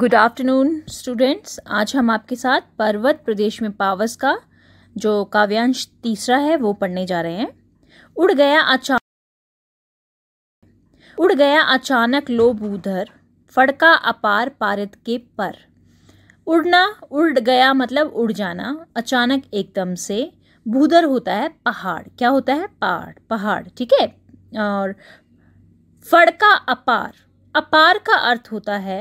good afternoon students आज हम आपके साथ पर्वत प्रदेश में पावस का जो काव्यांश तीसरा है वो पढ़ने जा रहे हैं उड़ गया अचानक उड़ गया अचानक लो भूधर फड़का अपार पारित के पर उड़ना उड़ गया मतलब उड़ जाना अचानक एकदम से भूधर होता है पहाड़ क्या होता है पहाड़ पहाड़ ठीक है और फड़का अपार अपार का अर्थ होता है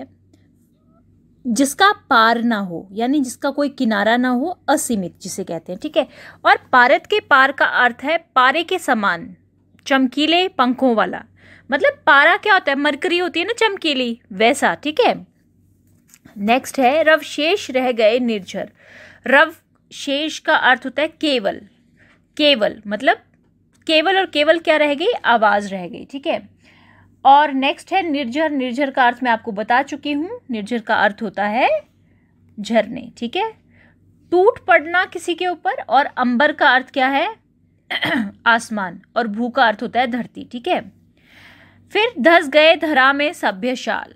जिसका पार ना हो यानी जिसका कोई किनारा ना हो असीमित जिसे कहते हैं ठीक है और पारत के पार का अर्थ है पारे के समान चमकीले पंखों वाला मतलब पारा क्या होता है मरकरी होती है ना चमकीली वैसा ठीक है नेक्स्ट है रव शेष रह गए निर्जर रव शेष का अर्थ होता है केवल केवल मतलब केवल और केवल क्या रह गई आवाज़ रह गई ठीक है और नेक्स्ट है निर्जर निर्जर का अर्थ मैं आपको बता चुकी हूँ निर्जर का अर्थ होता है झरने ठीक है टूट पड़ना किसी के ऊपर और अंबर का अर्थ क्या है आसमान और भू का अर्थ होता है धरती ठीक है फिर धस गए धरा में सभ्य शाल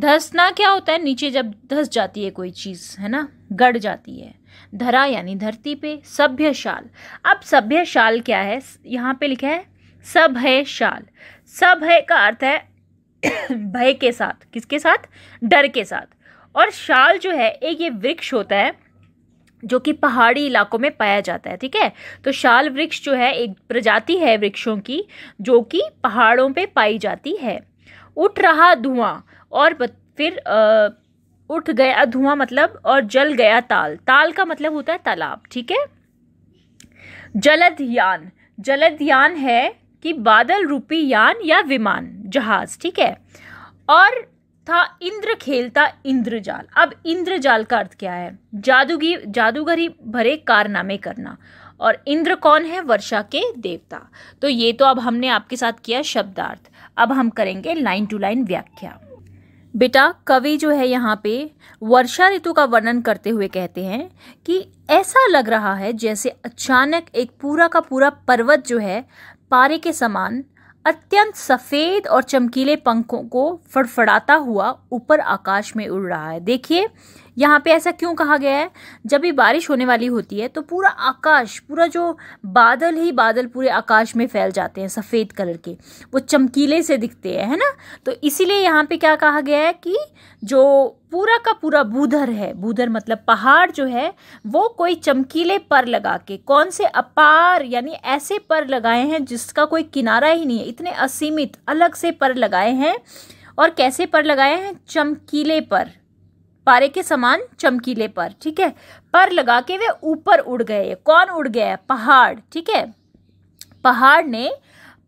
धसना क्या होता है नीचे जब धस जाती है कोई चीज़ है ना गड़ जाती है धरा यानी धरती पे सभ्य शाल अब सभ्य शाल क्या है यहाँ पे लिखा है सब है शाल सब है का अर्थ है भय के साथ किसके साथ डर के साथ और शाल जो है एक ये वृक्ष होता है जो कि पहाड़ी इलाकों में पाया जाता है ठीक है तो शाल वृक्ष जो है एक प्रजाति है वृक्षों की जो कि पहाड़ों पे पाई जाती है उठ रहा धुआं और फिर आ, उठ गया धुआं मतलब और जल गया ताल ताल का मतलब होता है तालाब ठीक है जलद यान जलद यान है कि बादल रूपी यान या विमान जहाज ठीक है और था इंद्र खेलता इंद्रजाल अब इंद्रजाल का अर्थ क्या है जादूगी जादूगरी भरे कारनामे करना और इंद्र कौन है वर्षा के देवता तो ये तो अब हमने आपके साथ किया शब्दार्थ अब हम करेंगे लाइन टू लाइन व्याख्या बेटा कवि जो है यहाँ पे वर्षा ऋतु का वर्णन करते हुए कहते हैं कि ऐसा लग रहा है जैसे अचानक एक पूरा का पूरा पर्वत जो है पारे के समान अत्यंत सफ़ेद और चमकीले पंखों को फड़फड़ाता हुआ ऊपर आकाश में उड़ रहा है देखिए यहाँ पे ऐसा क्यों कहा गया है जब भी बारिश होने वाली होती है तो पूरा आकाश पूरा जो बादल ही बादल पूरे आकाश में फैल जाते हैं सफ़ेद कलर के वो चमकीले से दिखते हैं है ना तो इसीलिए यहाँ पे क्या कहा गया है कि जो पूरा का पूरा बूधर है बूधर मतलब पहाड़ जो है वो कोई चमकीले पर लगा के कौन से अपार यानी ऐसे पर लगाए हैं जिसका कोई किनारा ही नहीं है इतने असीमित अलग से पर लगाए हैं और कैसे पर लगाए हैं चमकीले पर पारे के समान चमकीले पर ठीक है पर लगा के वे ऊपर उड़ गए कौन उड़ गया पहाड़ ठीक है पहाड़ ने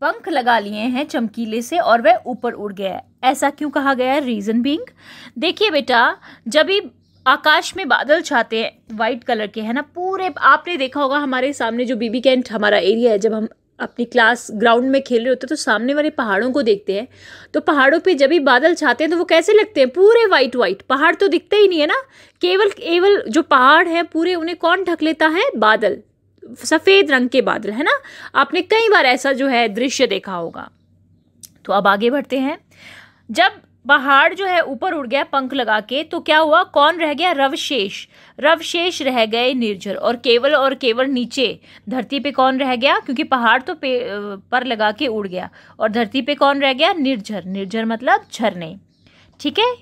पंख लगा लिए हैं चमकीले से और वह ऊपर उड़ गया है ऐसा क्यों कहा गया है रीज़न बींग देखिए बेटा जब भी आकाश में बादल छाते हैं वाइट कलर के है ना पूरे आपने देखा होगा हमारे सामने जो बीबी कैंट हमारा एरिया है जब हम अपनी क्लास ग्राउंड में खेल रहे होते हैं तो सामने वाले पहाड़ों को देखते हैं तो पहाड़ों पे जब भी बादल छाते हैं तो वो कैसे लगते हैं पूरे वाइट वाइट पहाड़ तो दिखते ही नहीं है ना केवल केवल जो पहाड़ है पूरे उन्हें कौन ढक लेता है बादल सफ़ेद रंग के बादल है ना आपने कई बार ऐसा जो है दृश्य देखा होगा तो अब आगे बढ़ते हैं जब पहाड़ जो है ऊपर उड़ गया पंख लगा के तो क्या हुआ कौन रह गया रवशेष रवशेष रह गए निर्जर और केवल और केवल नीचे धरती पे कौन रह गया क्योंकि पहाड़ तो पे पर लगा के उड़ गया और धरती पे कौन रह गया निर्जर निर्जर मतलब झरने ठीक है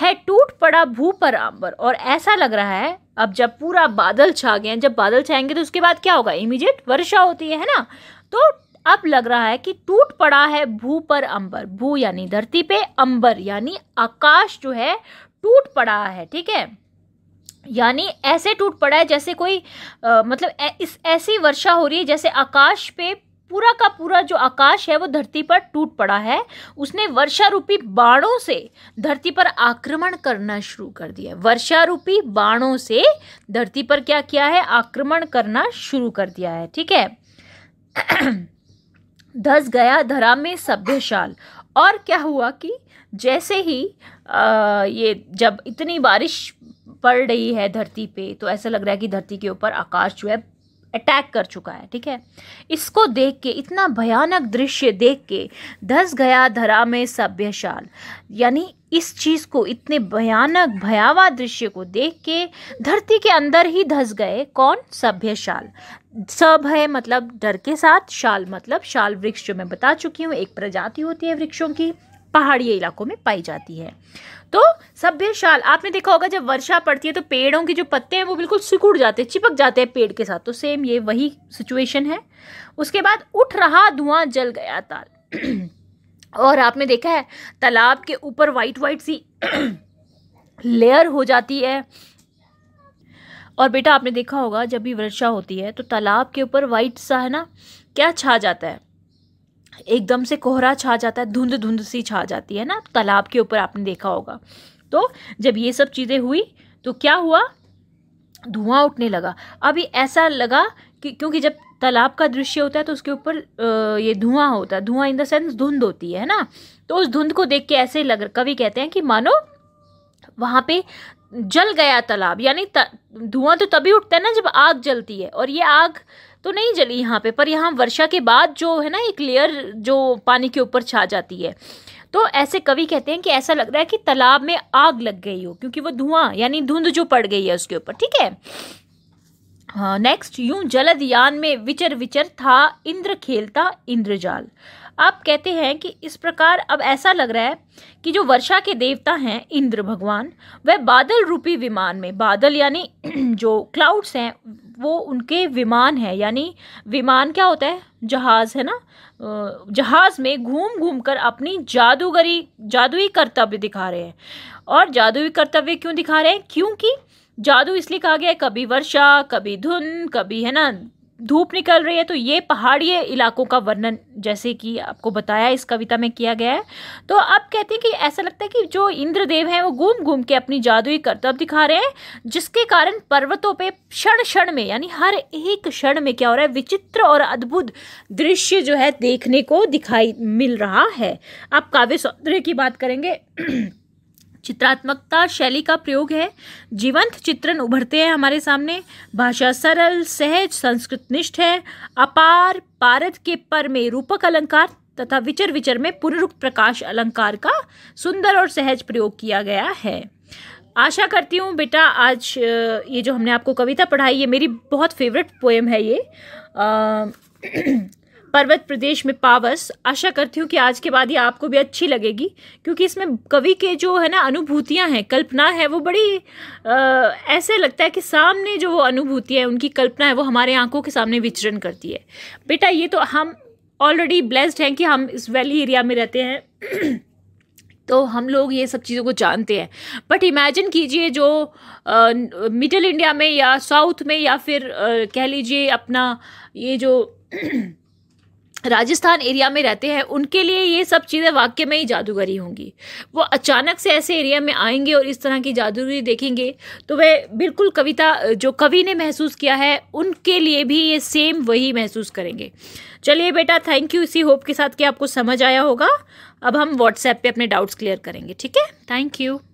है टूट पड़ा भू पर आंबर और ऐसा लग रहा है अब जब पूरा बादल छा गए जब बादल छाएंगे तो उसके बाद क्या होगा इमीडिएट वर्षा होती है ना तो अब लग रहा है कि टूट पड़ा है भू पर अंबर भू यानी धरती पे अंबर यानी आकाश जो है टूट पड़ा है ठीक है यानी ऐसे टूट पड़ा है जैसे कोई आ, मतलब ए, इस ऐसी वर्षा हो रही है जैसे आकाश पे पूरा का पूरा जो आकाश है वो धरती पर टूट पड़ा है उसने वर्षा रूपी बाणों से धरती पर आक्रमण करना शुरू कर दिया वर्षा रूपी बाणों से धरती पर क्या किया है आक्रमण करना शुरू कर दिया है ठीक है धस गया धरा में सभ्य शाल और क्या हुआ कि जैसे ही आ, ये जब इतनी बारिश पड़ रही है धरती पे तो ऐसा लग रहा है कि धरती के ऊपर आकाश जो है अटैक कर चुका है ठीक है इसको देख के इतना भयानक दृश्य देख के धस गया धरा में सभ्यशाल यानी इस चीज़ को इतने भयानक भयावह दृश्य को देख के धरती के अंदर ही धस गए कौन सभ्यशाल सब है मतलब डर के साथ शाल मतलब शाल वृक्ष जो मैं बता चुकी हूँ एक प्रजाति होती है वृक्षों की पहाड़ी इलाकों में पाई जाती है तो सभ्य शाल आपने देखा होगा जब वर्षा पड़ती है तो पेड़ों के जो पत्ते हैं वो बिल्कुल सिकुड़ जाते हैं चिपक जाते हैं पेड़ के साथ तो सेम ये वही सिचुएशन है उसके बाद उठ रहा धुआं जल गया ताल और आपने देखा है तालाब के ऊपर वाइट वाइट सी लेयर हो जाती है और बेटा आपने देखा होगा जब भी वर्षा होती है तो तालाब के ऊपर वाइट सा है ना क्या छा जाता है एकदम से कोहरा छा जाता है धुंध धुंध सी छा जाती है ना तालाब के ऊपर आपने देखा होगा तो जब ये सब चीज़ें हुई तो क्या हुआ धुआं उठने लगा अभी ऐसा लगा कि क्योंकि जब तालाब का दृश्य होता है तो उसके ऊपर ये धुआं होता है धुआं इन द सेंस धुंध होती है ना तो उस धुंध को देख के ऐसे लग कवि कहते हैं कि मानो वहाँ पे जल गया तालाब यानी धुआं तो तभी उठता है ना जब आग जलती है और ये आग तो नहीं जली यहाँ पे पर यहाँ वर्षा के बाद जो है ना एक लेयर जो पानी के ऊपर छा जाती है तो ऐसे कवि कहते हैं कि ऐसा लग रहा है कि तालाब में आग लग गई हो क्योंकि वो धुआं यानी धुंध जो पड़ गई है उसके ऊपर ठीक है नेक्स्ट हाँ, यूं जलद यान में विचर विचर था इंद्र खेलता इंद्रजाल आप कहते हैं कि इस प्रकार अब ऐसा लग रहा है कि जो वर्षा के देवता हैं इंद्र भगवान वह बादल रूपी विमान में बादल यानी जो क्लाउड्स हैं वो उनके विमान है यानी विमान क्या होता है जहाज़ है ना जहाज़ में घूम घूम कर अपनी जादूगरी जादुई कर्तव्य दिखा रहे हैं और जादुई कर्तव्य क्यों दिखा रहे हैं क्योंकि जादू इसलिए कहा गया है कभी वर्षा कभी धुन कभी है ना धूप निकल रही है तो ये पहाड़ी इलाकों का वर्णन जैसे कि आपको बताया इस कविता में किया गया है तो आप कहते हैं कि ऐसा लगता है कि जो इंद्रदेव हैं वो घूम घूम के अपनी जादुई करतब दिखा रहे हैं जिसके कारण पर्वतों पे क्षण क्षण में यानी हर एक क्षण में क्या हो रहा है विचित्र और अद्भुत दृश्य जो है देखने को दिखाई मिल रहा है आप काव्य सौंदर्य की बात करेंगे चित्रात्मकता शैली का प्रयोग है जीवंत चित्रण उभरते हैं हमारे सामने भाषा सरल सहज संस्कृत निष्ठ है अपार पारद के पर में रूपक अलंकार तथा विचर विचर में पुनरुक्त प्रकाश अलंकार का सुंदर और सहज प्रयोग किया गया है आशा करती हूँ बेटा आज ये जो हमने आपको कविता पढ़ाई ये मेरी बहुत फेवरेट पोएम है ये आ, पर्वत प्रदेश में पावस आशा करती हूँ कि आज के बाद ये आपको भी अच्छी लगेगी क्योंकि इसमें कवि के जो है ना अनुभूतियाँ हैं कल्पना है वो बड़ी आ, ऐसे लगता है कि सामने जो वो अनुभूतियाँ हैं उनकी कल्पना है वो हमारे आंखों के सामने विचरण करती है बेटा ये तो हम ऑलरेडी ब्लेस्ड हैं कि हम इस वैली एरिया में रहते हैं तो हम लोग ये सब चीज़ों को जानते हैं बट इमेजिन कीजिए जो मिडिल इंडिया में या साउथ में या फिर आ, कह लीजिए अपना ये जो राजस्थान एरिया में रहते हैं उनके लिए ये सब चीज़ें वाक्य में ही जादूगरी होंगी वो अचानक से ऐसे एरिया में आएंगे और इस तरह की जादूगरी देखेंगे तो वह बिल्कुल कविता जो कवि ने महसूस किया है उनके लिए भी ये सेम वही महसूस करेंगे चलिए बेटा थैंक यू इसी होप के साथ कि आपको समझ आया होगा अब हम व्हाट्सएप पे अपने डाउट्स क्लियर करेंगे ठीक है थैंक यू